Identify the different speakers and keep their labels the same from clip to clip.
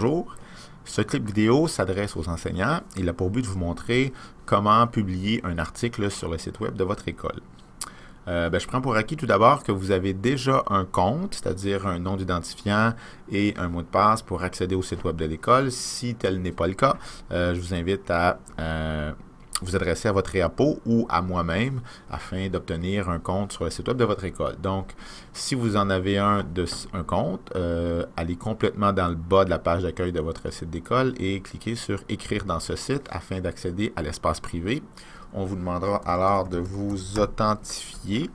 Speaker 1: bonjour. Ce clip vidéo s'adresse aux enseignants. Il a pour but de vous montrer comment publier un article sur le site web de votre école. Euh, ben, je prends pour acquis tout d'abord que vous avez déjà un compte, c'est-à-dire un nom d'identifiant et un mot de passe pour accéder au site web de l'école. Si tel n'est pas le cas, euh, je vous invite à euh, vous adressez à votre EAPO ou à moi-même afin d'obtenir un compte sur le site web de votre école. Donc, si vous en avez un, de, un compte, euh, allez complètement dans le bas de la page d'accueil de votre site d'école et cliquez sur Écrire dans ce site afin d'accéder à l'espace privé. On vous demandera alors de vous authentifier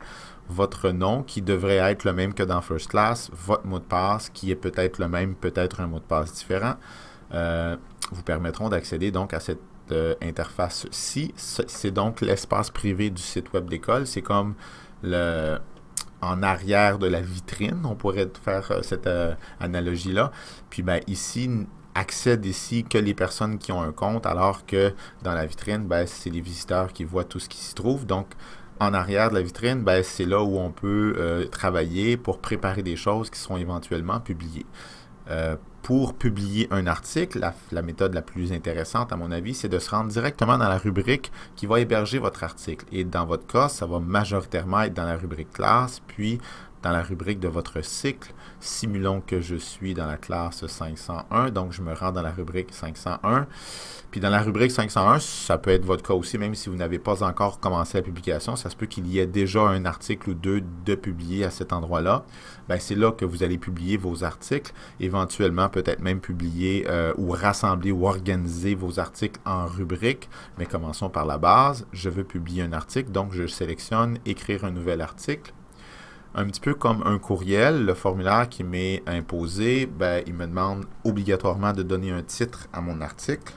Speaker 1: votre nom qui devrait être le même que dans First Class, votre mot de passe qui est peut-être le même, peut-être un mot de passe différent, euh, vous permettront d'accéder donc à cette euh, interface-ci. C'est donc l'espace privé du site web d'école. C'est comme le en arrière de la vitrine, on pourrait faire euh, cette euh, analogie-là. Puis ben, ici, accède ici que les personnes qui ont un compte, alors que dans la vitrine, ben, c'est les visiteurs qui voient tout ce qui s'y trouve. Donc, en arrière de la vitrine, ben, c'est là où on peut travailler pour préparer des choses qui seront éventuellement publiées. Euh, pour publier un article, la, la, méthode la plus intéressante, à mon avis, c'est de se rendre directement dans la rubrique qui va héberger votre article. Et dans votre cas, ça va majoritairement être dans la rubrique classe, puis dans la rubrique de votre cycle, Simulons que je suis dans la classe 501, donc je me rends dans la rubrique 501. Puis dans la rubrique 501, ça peut être votre cas aussi, même si vous n'avez pas encore commencé la publication, ça se peut qu'il y ait déjà un article ou deux de publier à cet endroit-là. Ben, c'est là que vous allez publier vos articles, éventuellement peut-être même publier euh, ou rassembler ou organiser vos articles en rubrique. Mais commençons par la base. Je veux publier un article, donc je sélectionne écrire un nouvel article un petit peu comme un courriel, le formulaire qui m'est imposé, ben, il me demande obligatoirement de donner un titre à mon article.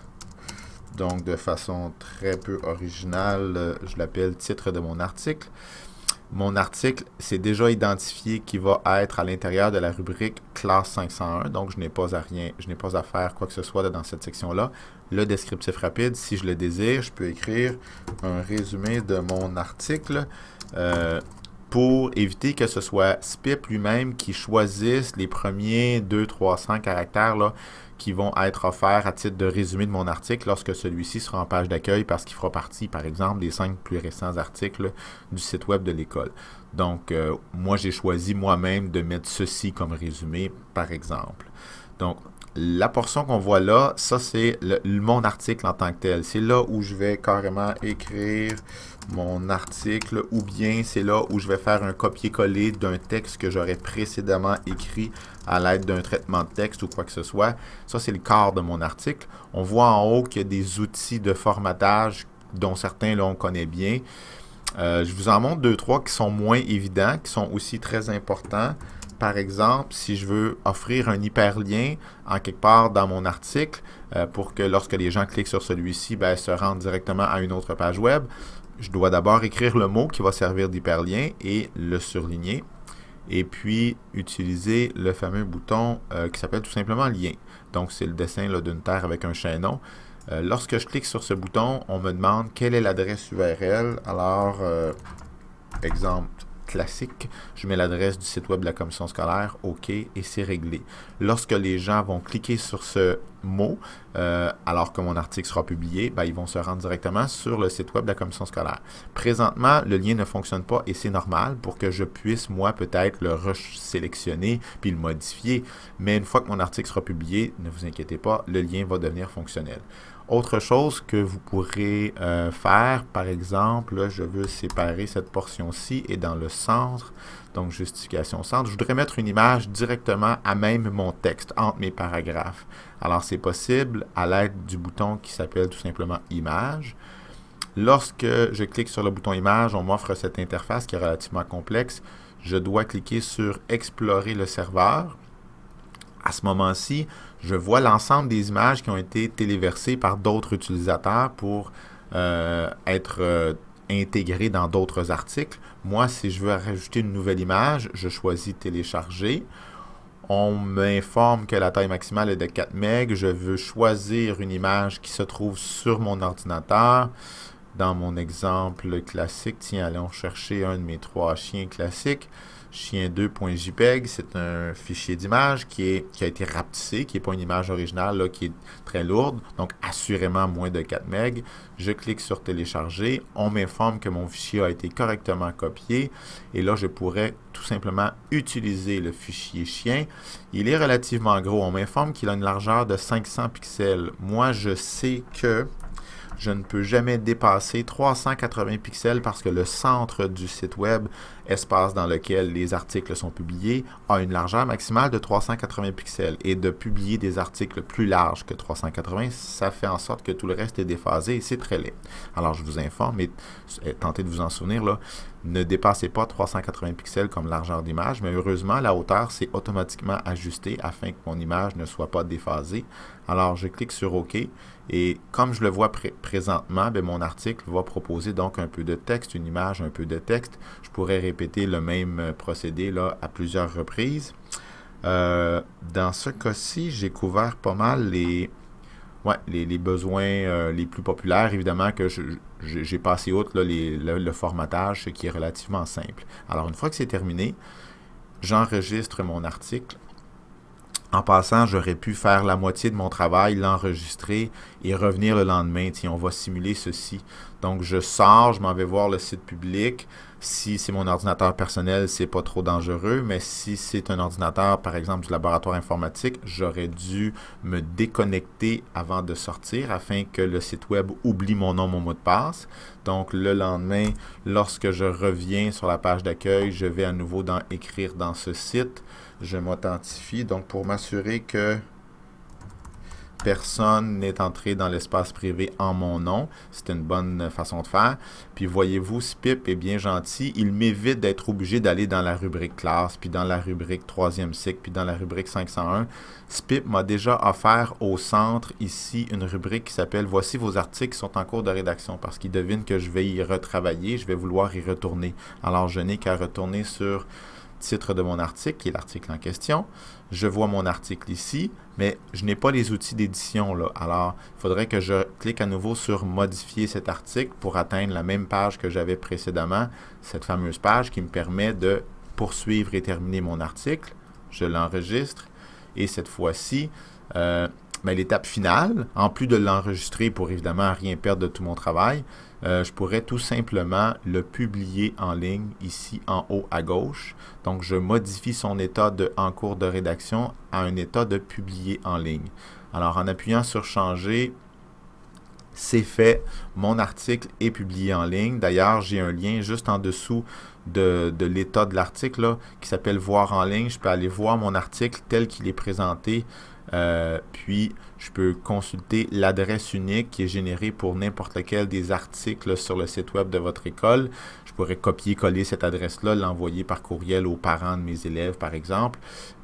Speaker 1: Donc, de façon très peu originale, je l'appelle titre de mon article. Mon article, c'est déjà identifié qui va être à l'intérieur de la rubrique classe 501, donc je n'ai pas à rien, je n'ai pas à faire quoi que ce soit dans cette section-là. Le descriptif rapide, si je le désire, je peux écrire un résumé de mon article. Euh, éviter que ce soit SPIP lui-même qui choisisse les premiers 2 300 caractères là, qui vont être offerts à titre de résumé de mon article lorsque celui-ci sera en page d'accueil parce qu'il fera partie, par exemple, des cinq plus récents articles du site web de l'école. Donc, euh, moi, j'ai choisi moi-même de mettre ceci comme résumé, par exemple. Donc, la portion qu'on voit là, ça c'est mon article en tant que tel. C'est là où je vais carrément écrire mon article ou bien c'est là où je vais faire un copier-coller d'un texte que j'aurais précédemment écrit à l'aide d'un traitement de texte ou quoi que ce soit. Ça, c'est le corps de mon article. On voit en haut qu'il y a des outils de formatage dont certains, là, on connaît bien. Euh, je vous en montre deux, trois qui sont moins évidents, qui sont aussi très importants par exemple, si je veux offrir un hyperlien en quelque part dans mon article euh, pour que lorsque les gens cliquent sur celui-ci, ben, se rendent directement à une autre page web, je dois d'abord écrire le mot qui va servir d'hyperlien et le surligner et puis utiliser le fameux bouton euh, qui s'appelle tout simplement lien. Donc c'est le dessin d'une terre avec un chaînon. Euh, lorsque je clique sur ce bouton, on me demande quelle est l'adresse URL. Alors, exemple, classique. Je mets l'adresse du site web de la commission scolaire, OK, et c'est réglé. Lorsque les gens vont cliquer sur ce mot, euh, alors que mon article sera publié, ben, ils vont se rendre directement sur le site web de la commission scolaire. Présentement, le lien ne fonctionne pas et c'est normal pour que je puisse, moi, peut-être le sélectionner puis le modifier. Mais une fois que mon article sera publié, ne vous inquiétez pas, le lien va devenir fonctionnel. Autre chose que vous pourrez euh, faire, par exemple, je veux séparer cette portion-ci et dans le centre, donc justification centre, je voudrais mettre une image directement à même mon texte, entre mes paragraphes. Alors c'est possible à l'aide du bouton qui s'appelle tout simplement « Image ». Lorsque je clique sur le bouton « Image », on m'offre cette interface qui est relativement complexe. Je dois cliquer sur « Explorer le serveur ». À ce moment-ci, je vois l'ensemble des images qui ont été téléversées par d'autres utilisateurs pour euh, être euh, intégrées dans d'autres articles. Moi, si je veux rajouter une nouvelle image, je choisis télécharger. On m'informe que la taille maximale est de 4 MB. Je veux choisir une image qui se trouve sur mon ordinateur. Dans mon exemple classique, tiens, allons chercher un de mes trois chiens classiques chien2.jpeg, c'est un fichier d'image qui, qui a été rapetissé, qui n'est pas une image originale, là, qui est très lourde, donc assurément moins de 4 MB. Je clique sur télécharger, on m'informe que mon fichier a été correctement copié, et là je pourrais tout simplement utiliser le fichier chien. Il est relativement gros, on m'informe qu'il a une largeur de 500 pixels. Moi je sais que je ne peux jamais dépasser 380 pixels parce que le centre du site web espace dans lequel les articles sont publiés, a une largeur maximale de 380 pixels. Et de publier des articles plus larges que 380, ça fait en sorte que tout le reste est déphasé et c'est très laid. Alors, je vous informe, mais euh, tentez de vous en souvenir, là, ne dépassez pas 380 pixels comme largeur d'image, mais heureusement, la hauteur s'est automatiquement ajustée afin que mon image ne soit pas déphasée. Alors, je clique sur OK et comme je le vois présentement, ben, mon article va proposer donc un peu de texte, une image, un peu de texte. Je pourrais répéter le même procédé là, à plusieurs reprises. Euh, dans ce cas-ci, j'ai couvert pas mal les, les, besoins euh, les plus populaires. Évidemment que j'ai passé outre là, le, formatage, ce qui est relativement simple. Alors, une fois que c'est terminé, j'enregistre mon article. En passant, j'aurais pu faire la moitié de mon travail, l'enregistrer et revenir le lendemain. si on va simuler ceci. Donc, je sors, je m'en vais voir le site public, si c'est mon ordinateur personnel, c'est pas trop dangereux, mais si c'est un ordinateur, par exemple, du laboratoire informatique, j'aurais dû me déconnecter avant de sortir afin que le site web oublie mon nom, mon mot de passe. Donc, le lendemain, lorsque je reviens sur la page d'accueil, je vais à nouveau dans Écrire dans ce site. Je m'authentifie, donc pour m'assurer que personne n'est entré dans l'espace privé en mon nom. C'est une bonne façon de faire. Puis voyez-vous, Spip est bien gentil, il m'évite d'être obligé d'aller dans la rubrique classe, puis dans la rubrique troisième cycle, puis dans la rubrique 501. Spip m'a déjà offert au centre ici une rubrique qui s'appelle Voici vos articles qui sont en cours de rédaction parce qu'il devine que je vais y retravailler, je vais vouloir y retourner. Alors je n'ai qu'à retourner sur titre de mon article, qui est l'article en question. Je vois mon article ici, mais je n'ai pas les outils d'édition là. Alors, il faudrait que je clique à nouveau sur modifier cet article pour atteindre la même page que j'avais précédemment, cette fameuse page qui me permet de poursuivre et terminer mon article. Je l'enregistre et cette fois-ci, euh, mais l'étape finale, en plus de l'enregistrer pour évidemment rien perdre de tout mon travail, euh, je pourrais tout simplement le publier en ligne ici en haut à gauche. Donc, je modifie son état de en cours de rédaction à un état de publier en ligne. Alors, en appuyant sur changer, c'est fait. Mon article est publié en ligne. D'ailleurs, j'ai un lien juste en dessous de, de l'état de l'article qui s'appelle Voir en ligne. Je peux aller voir mon article tel qu'il est présenté euh, puis, je peux consulter l'adresse unique qui est générée pour n'importe lequel des articles sur le site web de votre école. Je pourrais copier-coller cette adresse-là, l'envoyer par courriel aux parents de mes élèves, par exemple.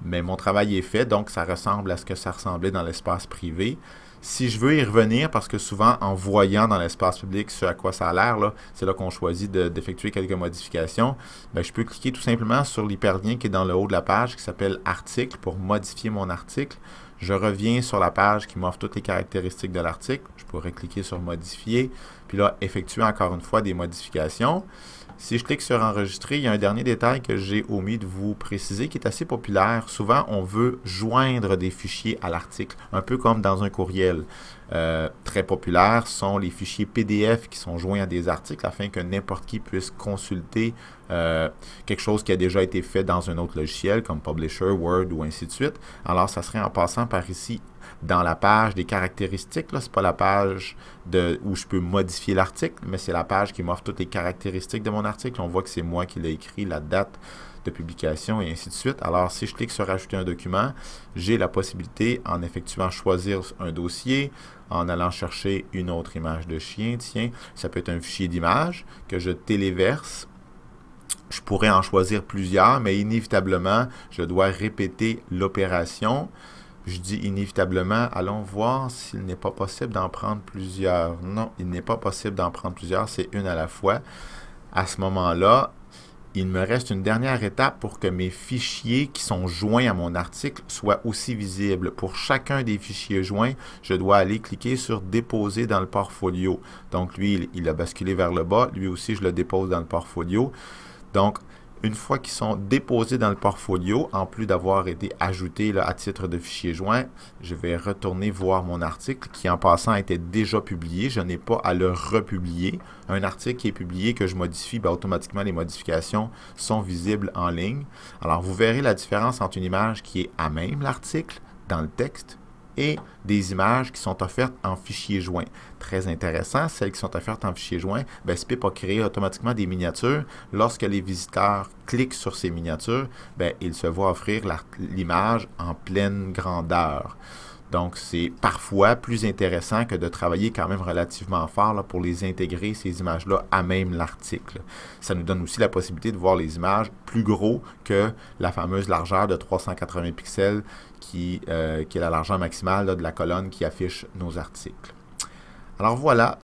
Speaker 1: Mais mon travail est fait, donc ça ressemble à ce que ça ressemblait dans l'espace privé. Si je veux y revenir, parce que souvent, en voyant dans l'espace public ce à quoi ça a l'air, c'est là, qu'on choisit d'effectuer quelques modifications, ben, je peux cliquer tout simplement sur l'hyperlien qui est dans le haut de la page, qui s'appelle « Article » pour modifier mon article je reviens sur la page qui m'offre toutes les caractéristiques de l'article. Je pourrais cliquer sur Modifier, puis là, effectuer encore une fois des modifications. Si je clique sur Enregistrer, il y a un dernier détail que j'ai omis de vous préciser qui est assez populaire. Souvent, on veut joindre des fichiers à l'article, un peu comme dans un courriel. Euh, très populaires sont les fichiers PDF qui sont joints à des articles afin que n'importe qui puisse consulter euh, quelque chose qui a déjà été fait dans un autre logiciel comme Publisher, Word ou ainsi de suite. Alors, ça serait en passant par ici dans la page des caractéristiques. Ce n'est pas la page de, où je peux modifier l'article, mais c'est la page qui m'offre toutes les caractéristiques de mon article. On voit que c'est moi qui l'ai écrit, la date, de publication et ainsi de suite. Alors, si je clique sur Ajouter un document, j'ai la possibilité, en effectuant choisir un dossier, en allant chercher une autre image de chien, tiens, ça peut être un fichier d'image que je téléverse je pourrais en choisir plusieurs, mais inévitablement, je dois répéter l'opération. Je dis inévitablement, allons voir s'il n'est pas possible d'en prendre plusieurs. Non, il n'est pas possible d'en prendre plusieurs, c'est une à la fois. À ce moment-là, il me reste une dernière étape pour que mes fichiers qui sont joints à mon article soient aussi visibles. Pour chacun des fichiers joints, je dois aller cliquer sur « Déposer dans le portfolio ». Donc, lui, il, a basculé vers le bas. Lui aussi, je le dépose dans le portfolio. Donc, une fois qu'ils sont déposés dans le portfolio, en plus d'avoir été ajoutés à titre de fichier joint, je vais retourner voir mon article qui, en passant, était déjà publié. Je n'ai pas à le republier. Un article qui est publié, que je modifie, ben, automatiquement, les modifications sont visibles en ligne. Alors, vous verrez la différence entre une image qui est à même l'article dans le texte et des images qui sont offertes en fichier joint. Très intéressant, celles qui sont offertes en fichier joint, ben, SPIP a créé automatiquement des miniatures. Lorsque les visiteurs cliquent sur ces miniatures, ben, ils se voient offrir l'image en pleine grandeur. Donc, c'est parfois plus intéressant que de travailler quand même relativement fort pour les intégrer, ces images-là, à même l'article. Ça nous donne aussi la possibilité de voir les images plus gros que la fameuse largeur de 380 pixels euh, qui, est la largeur maximale de la colonne qui affiche nos articles. Alors voilà,